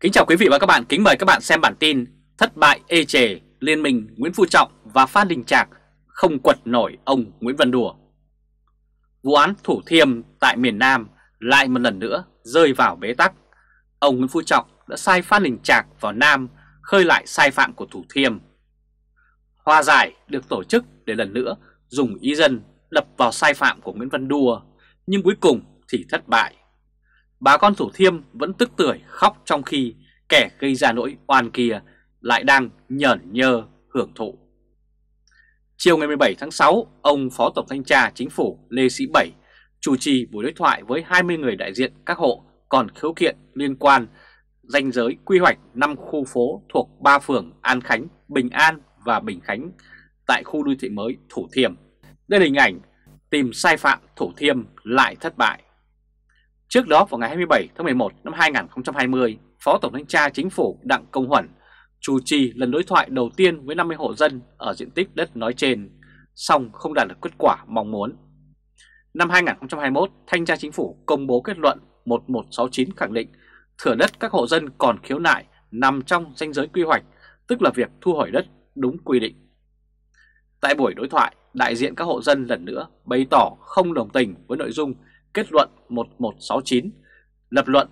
Kính chào quý vị và các bạn, kính mời các bạn xem bản tin Thất bại ê chề, Liên minh Nguyễn Phú Trọng và Phan Đình Trạc không quật nổi ông Nguyễn Văn Đùa Vụ án Thủ Thiêm tại miền Nam lại một lần nữa rơi vào bế tắc Ông Nguyễn Phú Trọng đã sai Phan Đình Trạc vào Nam khơi lại sai phạm của Thủ Thiêm Hòa giải được tổ chức để lần nữa dùng ý dân đập vào sai phạm của Nguyễn Văn Đùa nhưng cuối cùng thì thất bại Bà con Thủ Thiêm vẫn tức tưởi khóc trong khi kẻ gây ra nỗi oan kia lại đang nhởn nhơ hưởng thụ. Chiều ngày 17 tháng 6, ông Phó Tổng Thanh tra Chính phủ Lê Sĩ Bảy chủ trì buổi đối thoại với 20 người đại diện các hộ còn khiếu kiện liên quan danh giới quy hoạch 5 khu phố thuộc 3 phường An Khánh, Bình An và Bình Khánh tại khu đô thị mới Thủ Thiêm. Đây là hình ảnh tìm sai phạm Thủ Thiêm lại thất bại. Trước đó vào ngày 27 tháng 11 năm 2020, Phó Tổng thanh tra Chính phủ Đặng Công Huẩn chủ trì lần đối thoại đầu tiên với 50 hộ dân ở diện tích đất nói trên, song không đạt được kết quả mong muốn. Năm 2021, Thanh tra Chính phủ công bố kết luận 1169 khẳng định thửa đất các hộ dân còn khiếu nại nằm trong danh giới quy hoạch, tức là việc thu hồi đất đúng quy định. Tại buổi đối thoại, đại diện các hộ dân lần nữa bày tỏ không đồng tình với nội dung kết luận 1169, lập luận.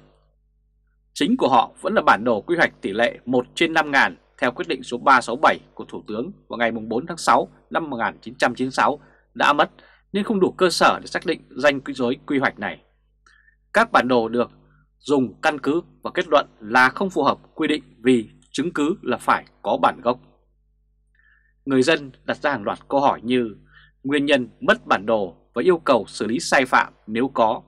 Chính của họ vẫn là bản đồ quy hoạch tỷ lệ 1 trên 5 ngàn theo quyết định số 367 của Thủ tướng vào ngày 4 tháng 6 năm 1996 đã mất nên không đủ cơ sở để xác định danh quy giới quy hoạch này. Các bản đồ được dùng căn cứ và kết luận là không phù hợp quy định vì chứng cứ là phải có bản gốc. Người dân đặt ra hàng loạt câu hỏi như nguyên nhân mất bản đồ và yêu cầu xử lý sai phạm nếu có.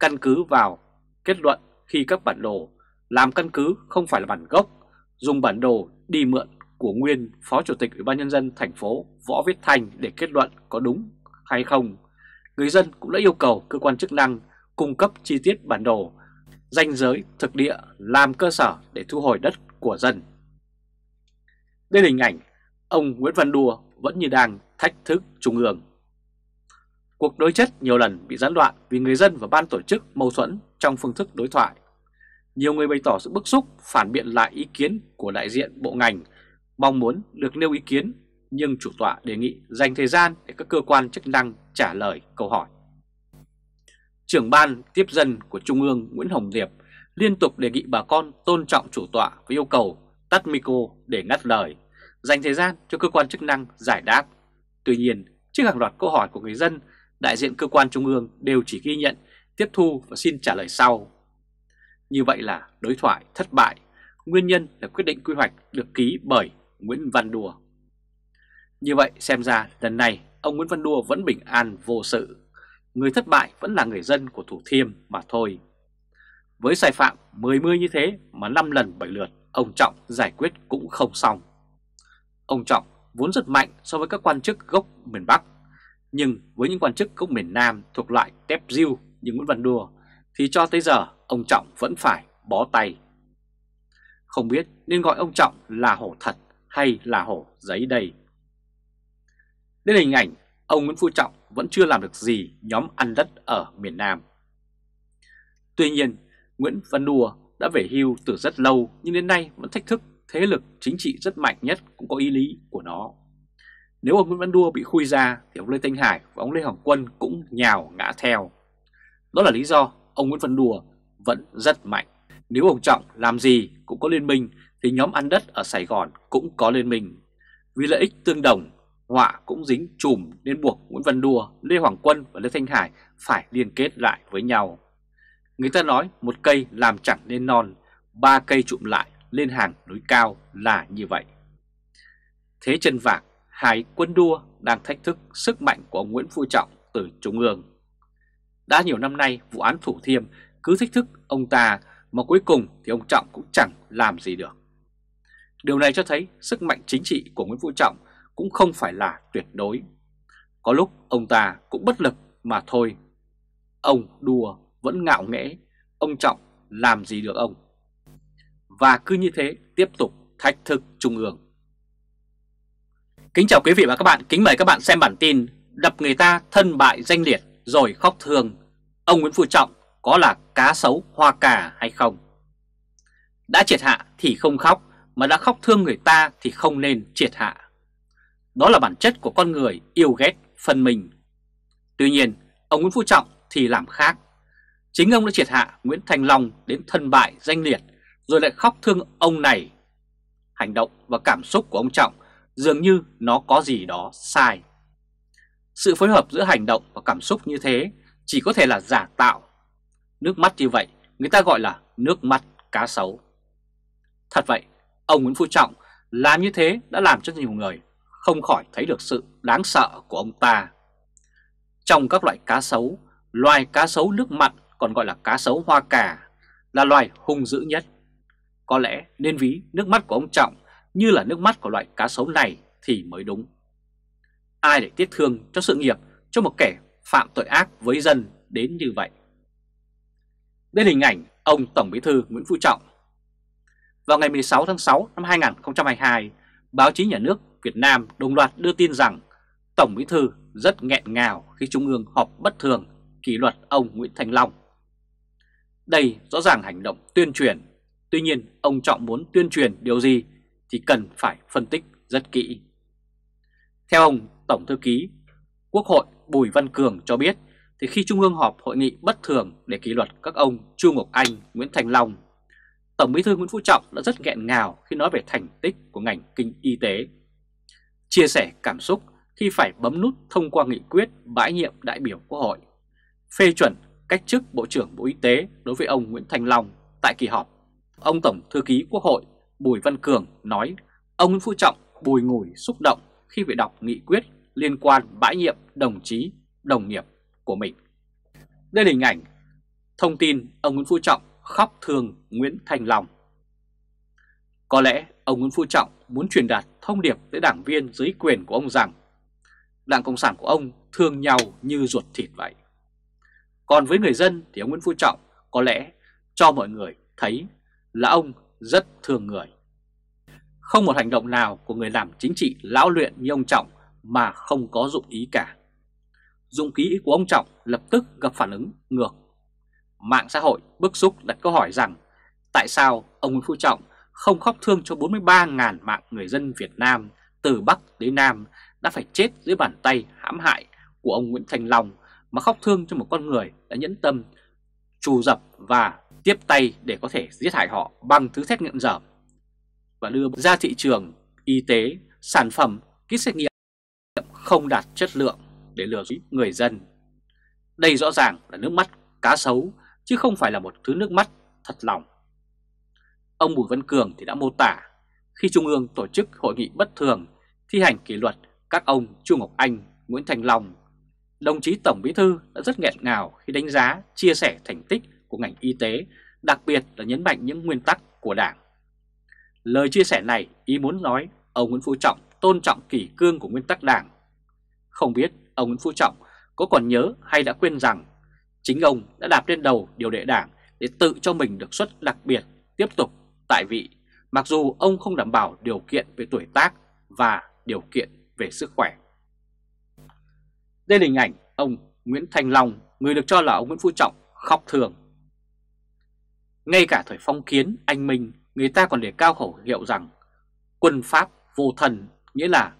Căn cứ vào kết luận khi các bản đồ làm căn cứ không phải là bản gốc, dùng bản đồ đi mượn của nguyên Phó Chủ tịch Ủy ban Nhân dân thành phố Võ Viết Thành để kết luận có đúng hay không. Người dân cũng đã yêu cầu cơ quan chức năng cung cấp chi tiết bản đồ, danh giới, thực địa làm cơ sở để thu hồi đất của dân. Đây là hình ảnh ông Nguyễn Văn Đùa vẫn như đang thách thức Trung ương. Cuộc đối chất nhiều lần bị gián đoạn vì người dân và ban tổ chức mâu thuẫn trong phương thức đối thoại. Nhiều người bày tỏ sự bức xúc phản biện lại ý kiến của đại diện bộ ngành, mong muốn được nêu ý kiến nhưng chủ tọa đề nghị dành thời gian để các cơ quan chức năng trả lời câu hỏi. Trưởng ban tiếp dân của Trung ương Nguyễn Hồng Diệp liên tục đề nghị bà con tôn trọng chủ tọa với yêu cầu tắt micro để ngắt lời, dành thời gian cho cơ quan chức năng giải đáp. Tuy nhiên, trước hàng loạt câu hỏi của người dân đại diện cơ quan trung ương đều chỉ ghi nhận, tiếp thu và xin trả lời sau. Như vậy là đối thoại thất bại, nguyên nhân là quyết định quy hoạch được ký bởi Nguyễn Văn Đùa. Như vậy xem ra lần này ông Nguyễn Văn Đùa vẫn bình an vô sự. Người thất bại vẫn là người dân của Thủ Thiêm mà thôi. Với sai phạm 10 mươi như thế mà 5 lần 7 lượt, ông Trọng giải quyết cũng không xong. Ông Trọng vốn rất mạnh so với các quan chức gốc miền Bắc nhưng với những quan chức công miền Nam thuộc loại tép riêu như Nguyễn Văn Đùa thì cho tới giờ ông Trọng vẫn phải bó tay. Không biết nên gọi ông Trọng là hổ thật hay là hổ giấy đây. Đến hình ảnh ông Nguyễn Phú Trọng vẫn chưa làm được gì nhóm ăn đất ở miền Nam. Tuy nhiên, Nguyễn Văn Đùa đã về hưu từ rất lâu nhưng đến nay vẫn thách thức thế lực chính trị rất mạnh nhất cũng có ý lý của nó. Nếu ông Nguyễn Văn Đua bị khui ra thì ông Lê Thanh Hải và ông Lê Hồng Quân cũng nhào ngã theo. Đó là lý do ông Nguyễn Văn Đua vẫn rất mạnh. Nếu ông Trọng làm gì cũng có liên minh thì nhóm ăn đất ở Sài Gòn cũng có liên minh. Vì lợi ích tương đồng, họa cũng dính chùm nên buộc Nguyễn Văn Đua, Lê Hoàng Quân và Lê Thanh Hải phải liên kết lại với nhau. Người ta nói một cây làm chẳng nên non, ba cây trụm lại lên hàng núi cao là như vậy. Thế chân vạc hai quân đua đang thách thức sức mạnh của ông Nguyễn Phú Trọng từ Trung ương. Đã nhiều năm nay, vụ án Thủ Thiêm cứ thách thức ông ta mà cuối cùng thì ông Trọng cũng chẳng làm gì được. Điều này cho thấy sức mạnh chính trị của Nguyễn Phú Trọng cũng không phải là tuyệt đối. Có lúc ông ta cũng bất lực mà thôi. Ông đùa vẫn ngạo nghễ, ông Trọng làm gì được ông. Và cứ như thế tiếp tục thách thức Trung ương. Kính chào quý vị và các bạn, kính mời các bạn xem bản tin Đập người ta thân bại danh liệt rồi khóc thương Ông Nguyễn Phú Trọng có là cá sấu hoa cà hay không? Đã triệt hạ thì không khóc, mà đã khóc thương người ta thì không nên triệt hạ Đó là bản chất của con người yêu ghét, phần mình Tuy nhiên, ông Nguyễn Phú Trọng thì làm khác Chính ông đã triệt hạ Nguyễn Thành Long đến thân bại danh liệt Rồi lại khóc thương ông này Hành động và cảm xúc của ông Trọng dường như nó có gì đó sai. Sự phối hợp giữa hành động và cảm xúc như thế chỉ có thể là giả tạo. Nước mắt như vậy người ta gọi là nước mắt cá sấu. Thật vậy, ông Nguyễn Phú Trọng làm như thế đã làm cho nhiều người không khỏi thấy được sự đáng sợ của ông ta. Trong các loại cá sấu, loài cá sấu nước mặn còn gọi là cá sấu hoa cà là loài hung dữ nhất. Có lẽ nên ví nước mắt của ông Trọng như là nước mắt của loại cá sấu này thì mới đúng. Ai để tiếc thương cho sự nghiệp cho một kẻ phạm tội ác với dân đến như vậy? Đến hình ảnh ông Tổng Bí thư Nguyễn Phú Trọng. Vào ngày 16 tháng 6 năm 2022, báo chí nhà nước Việt Nam đồng loạt đưa tin rằng Tổng Bí thư rất nghẹn ngào khi Trung ương họp bất thường kỷ luật ông Nguyễn Thành Long. Đây rõ ràng hành động tuyên truyền, tuy nhiên ông Trọng muốn tuyên truyền điều gì thì cần phải phân tích rất kỹ. Theo ông Tổng Thư ký Quốc hội Bùi Văn Cường cho biết thì khi Trung ương họp hội nghị bất thường để kỷ luật các ông Chu Ngọc Anh, Nguyễn Thành Long, Tổng Bí thư Nguyễn Phú Trọng đã rất nghẹn ngào khi nói về thành tích của ngành kinh y tế. Chia sẻ cảm xúc khi phải bấm nút thông qua nghị quyết bãi nhiệm đại biểu Quốc hội, phê chuẩn cách chức Bộ trưởng Bộ Y tế đối với ông Nguyễn Thành Long tại kỳ họp. Ông Tổng Thư ký Quốc hội Bùi Văn Cường nói ông Nguyễn Phú Trọng bùi ngùi xúc động khi bị đọc nghị quyết liên quan bãi nhiệm đồng chí, đồng nghiệp của mình. Đây là hình ảnh thông tin ông Nguyễn Phú Trọng khóc thương Nguyễn Thành Long. Có lẽ ông Nguyễn Phú Trọng muốn truyền đạt thông điệp tới đảng viên dưới quyền của ông rằng Đảng Cộng sản của ông thương nhau như ruột thịt vậy. Còn với người dân thì ông Nguyễn Phú Trọng có lẽ cho mọi người thấy là ông rất thương người. Không một hành động nào của người làm chính trị lão luyện như ông Trọng mà không có dụng ý cả. Dụng ký của ông Trọng lập tức gặp phản ứng ngược. Mạng xã hội bức xúc đặt câu hỏi rằng tại sao ông Nguyễn Phú Trọng không khóc thương cho 43.000 mạng người dân Việt Nam từ Bắc đến Nam đã phải chết dưới bàn tay hãm hại của ông Nguyễn Thành Long mà khóc thương cho một con người đã nhẫn tâm trù dập và tiếp tay để có thể giết hại họ bằng thứ xét nghiệm dởm và đưa ra thị trường y tế sản phẩm kit xét nghiệm không đạt chất lượng để lừa dối người dân. Đây rõ ràng là nước mắt cá sấu chứ không phải là một thứ nước mắt thật lòng. Ông Bùi Văn Cường thì đã mô tả khi Trung ương tổ chức hội nghị bất thường thi hành kỷ luật các ông Chu Ngọc Anh, Nguyễn Thành Long đồng chí Tổng Bí Thư đã rất nghẹn ngào khi đánh giá, chia sẻ thành tích của ngành y tế, đặc biệt là nhấn mạnh những nguyên tắc của Đảng. Lời chia sẻ này ý muốn nói ông Nguyễn Phú Trọng tôn trọng kỷ cương của nguyên tắc Đảng. Không biết ông Nguyễn Phú Trọng có còn nhớ hay đã quên rằng chính ông đã đạp lên đầu điều lệ Đảng để tự cho mình được xuất đặc biệt tiếp tục tại vị, mặc dù ông không đảm bảo điều kiện về tuổi tác và điều kiện về sức khỏe. Đây là hình ảnh ông Nguyễn Thành Long, người được cho là ông Nguyễn Phú Trọng, khóc thường. Ngay cả thời phong kiến, anh Minh, người ta còn để cao khẩu hiệu rằng quân Pháp vô thần, nghĩa là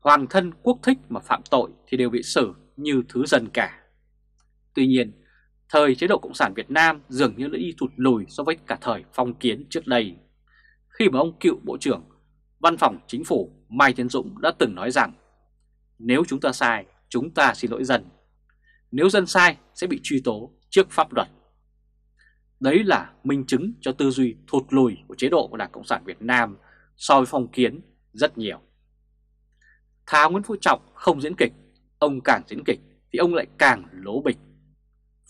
hoàng thân quốc thích mà phạm tội thì đều bị xử như thứ dân cả. Tuy nhiên, thời chế độ Cộng sản Việt Nam dường như đã đi thụt lùi so với cả thời phong kiến trước đây. Khi mà ông cựu Bộ trưởng Văn phòng Chính phủ Mai Tiến Dũng đã từng nói rằng nếu chúng ta sai, chúng ta xin lỗi dân nếu dân sai sẽ bị truy tố trước pháp luật. Đấy là minh chứng cho tư duy thụt lùi của chế độ của Đảng Cộng sản Việt Nam so với phong kiến rất nhiều. Thà Nguyễn Phú Trọng không diễn kịch, ông càng diễn kịch thì ông lại càng lố bịch.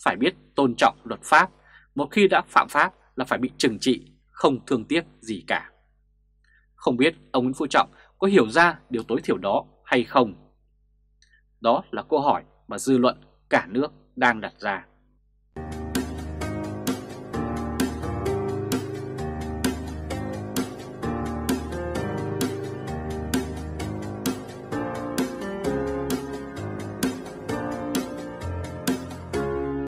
Phải biết tôn trọng luật pháp, một khi đã phạm pháp là phải bị trừng trị, không thương tiếc gì cả. Không biết ông Nguyễn Phú Trọng có hiểu ra điều tối thiểu đó hay không? Đó là câu hỏi mà dư luận cả nước đang đặt ra.